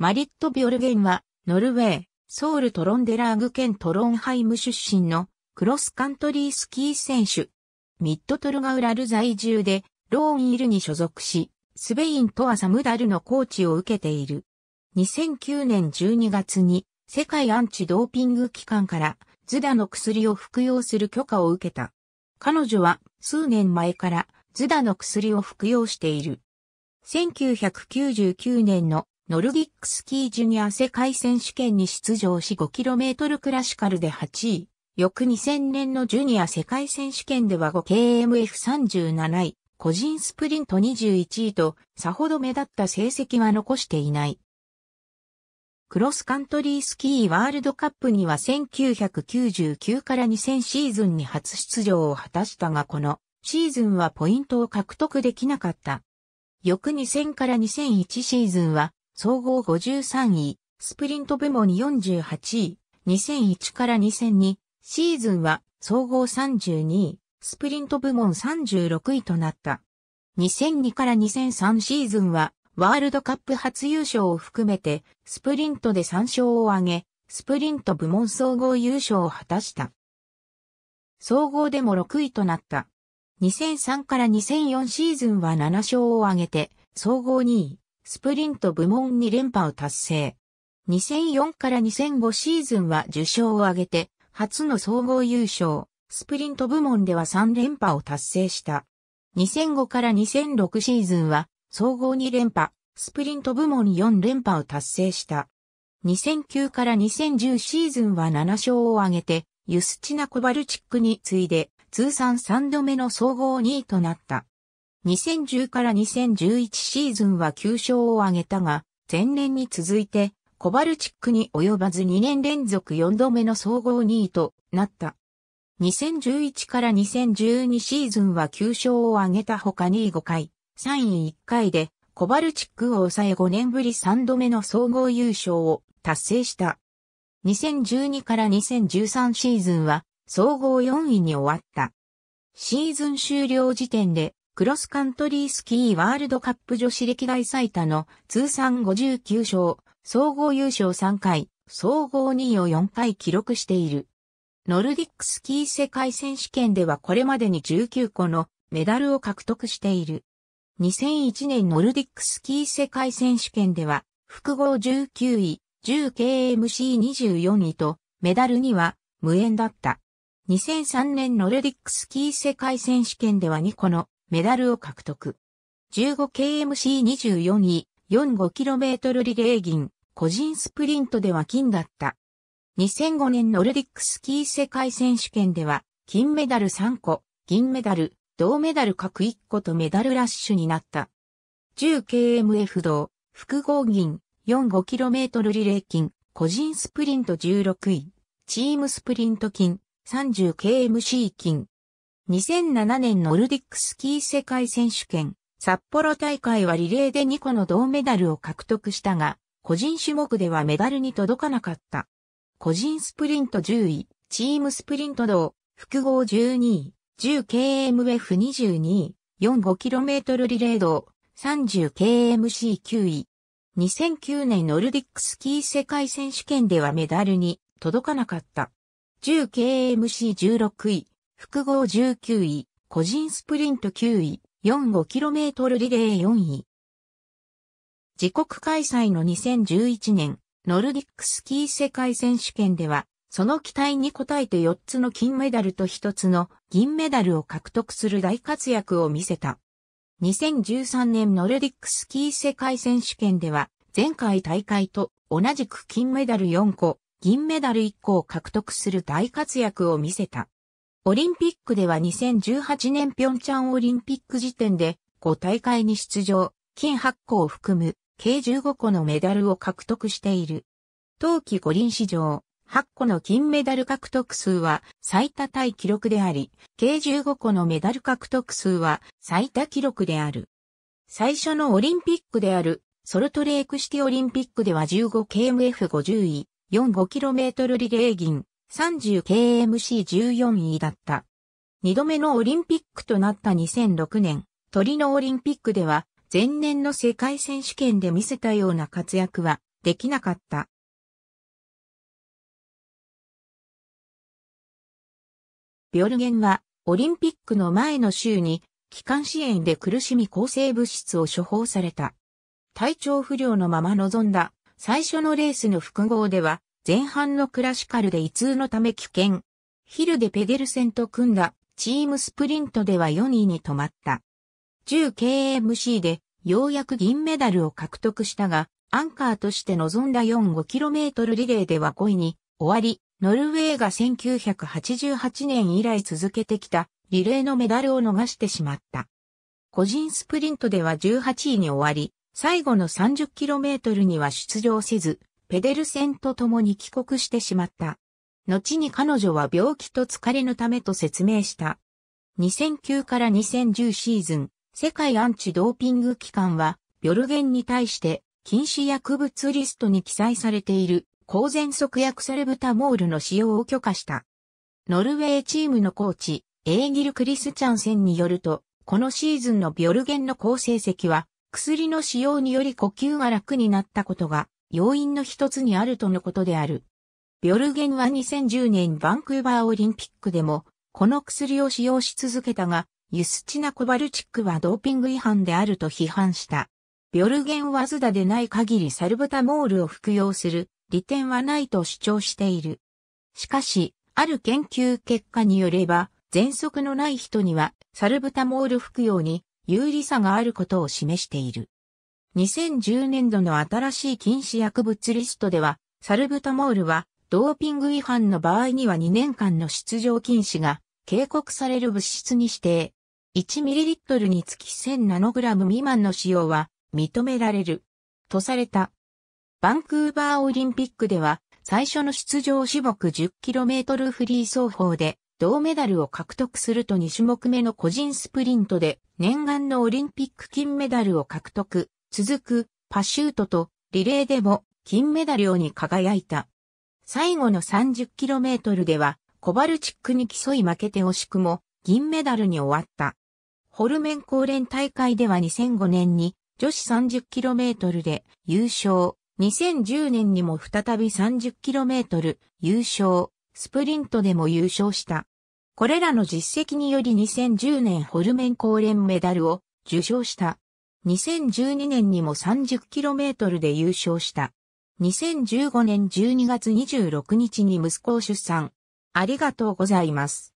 マリット・ビョルゲンは、ノルウェー、ソウル・トロンデラーグ県トロンハイム出身のクロスカントリースキー選手。ミッドトルガウラル在住で、ローンイルに所属し、スベイントアサムダルのコーチを受けている。2009年12月に、世界アンチドーピング機関から、ズダの薬を服用する許可を受けた。彼女は、数年前から、ズダの薬を服用している。1999年のノルディックスキージュニア世界選手権に出場し 5km クラシカルで8位。翌2000年のジュニア世界選手権では 5KMF37 位、個人スプリント21位と、さほど目立った成績は残していない。クロスカントリースキーワールドカップには1999から2000シーズンに初出場を果たしたがこのシーズンはポイントを獲得できなかった。翌2000から2001シーズンは総合53位、スプリント部門48位、2001から2002、シーズンは総合32位、スプリント部門36位となった。2002から2003シーズンは、ワールドカップ初優勝を含めて、スプリントで3勝を挙げ、スプリント部門総合優勝を果たした。総合でも6位となった。2003から2004シーズンは7勝を挙げて、総合2位、スプリント部門2連覇を達成。2004から2005シーズンは受賞を挙げて、初の総合優勝、スプリント部門では3連覇を達成した。2005から2006シーズンは、総合2連覇、スプリント部門4連覇を達成した。2009から2010シーズンは7勝を挙げて、ユスチナ・コバルチックに次いで、通算3度目の総合2位となった。2010から2011シーズンは9勝を挙げたが、前年に続いて、コバルチックに及ばず2年連続4度目の総合2位となった。2011から2012シーズンは9勝を挙げた他2に5回、3位1回で、コバルチックを抑え5年ぶり3度目の総合優勝を達成した。2012から2013シーズンは総合4位に終わった。シーズン終了時点でクロスカントリースキーワールドカップ女子歴代最多の通算59勝、総合優勝3回、総合2位を4回記録している。ノルディックスキー世界選手権ではこれまでに19個のメダルを獲得している。2001年ノルディックスキー世界選手権では、複合19位、10KMC24 位と、メダルには無縁だった。2003年ノルディックスキー世界選手権では2個のメダルを獲得。15KMC24 位、45km リレー銀、個人スプリントでは金だった。2005年ノルディックスキー世界選手権では、金メダル3個、銀メダル、銅メダル各1個とメダルラッシュになった。10KMF 銅、複合銀、45km リレー金、個人スプリント16位、チームスプリント金、30KMC 金、2007年ノルディックスキー世界選手権、札幌大会はリレーで2個の銅メダルを獲得したが、個人種目ではメダルに届かなかった。個人スプリント10位、チームスプリント同、複合12位、10KMF22 位、45km リレー同、30KMC9 位。2009年ノルディックスキー世界選手権ではメダルに届かなかった。10KMC16 位、複合19位、個人スプリント9位、45km リレー4位。自国開催の2011年、ノルディックスキー世界選手権では、その期待に応えて4つの金メダルと1つの銀メダルを獲得する大活躍を見せた。2013年ノルディックスキー世界選手権では、前回大会と同じく金メダル4個、銀メダル1個を獲得する大活躍を見せた。オリンピックでは2018年ピョンチャンオリンピック時点で5大会に出場、金8個を含む計15個のメダルを獲得している。冬季五輪史上8個の金メダル獲得数は最多タイ記録であり、計15個のメダル獲得数は最多記録である。最初のオリンピックであるソルトレークシティオリンピックでは 15KMF50 位、45km リレー銀、30KMC14 位だった。二度目のオリンピックとなった2006年、トリノオリンピックでは、前年の世界選手権で見せたような活躍はできなかった。ビョルゲンは、オリンピックの前の週に、気管支援で苦しみ抗生物質を処方された。体調不良のまま臨んだ最初のレースの複合では、前半のクラシカルで胃痛のため危険。ヒルでペデルセンと組んだチームスプリントでは4位に止まった。10KMC でようやく銀メダルを獲得したが、アンカーとして臨んだ 4-5km リレーでは5位に終わり、ノルウェーが1988年以来続けてきたリレーのメダルを逃してしまった。個人スプリントでは18位に終わり、最後の 30km には出場せず、ペデルセンと共に帰国してしまった。後に彼女は病気と疲れのためと説明した。2009から2010シーズン、世界アンチドーピング機関は、ビョルゲンに対して禁止薬物リストに記載されている抗然即薬サレブタモールの使用を許可した。ノルウェーチームのコーチ、エーギル・クリスチャンセンによると、このシーズンのビョルゲンの好成績は、薬の使用により呼吸が楽になったことが要因の一つにあるとのことである。ビョルゲンは2010年バンクーバーオリンピックでも、この薬を使用し続けたが、ユスチナ・コバルチックはドーピング違反であると批判した。ビョルゲンはズダでない限りサルブタモールを服用する利点はないと主張している。しかし、ある研究結果によれば、喘息のない人にはサルブタモール服用に有利さがあることを示している。2010年度の新しい禁止薬物リストでは、サルブタモールは、ドーピング違反の場合には2年間の出場禁止が警告される物質に指定。1ml につき 1000ng 未満の使用は認められる。とされた。バンクーバーオリンピックでは、最初の出場種目 10km フリー走法で、銅メダルを獲得すると2種目目の個人スプリントで、念願のオリンピック金メダルを獲得。続くパシュートとリレーでも金メダルに輝いた。最後の 30km ではコバルチックに競い負けて惜しくも銀メダルに終わった。ホルメン高連大会では2005年に女子 30km で優勝。2010年にも再び 30km 優勝、スプリントでも優勝した。これらの実績により2010年ホルメン高連メダルを受賞した。2012年にも 30km で優勝した。2015年12月26日に息子を出産。ありがとうございます。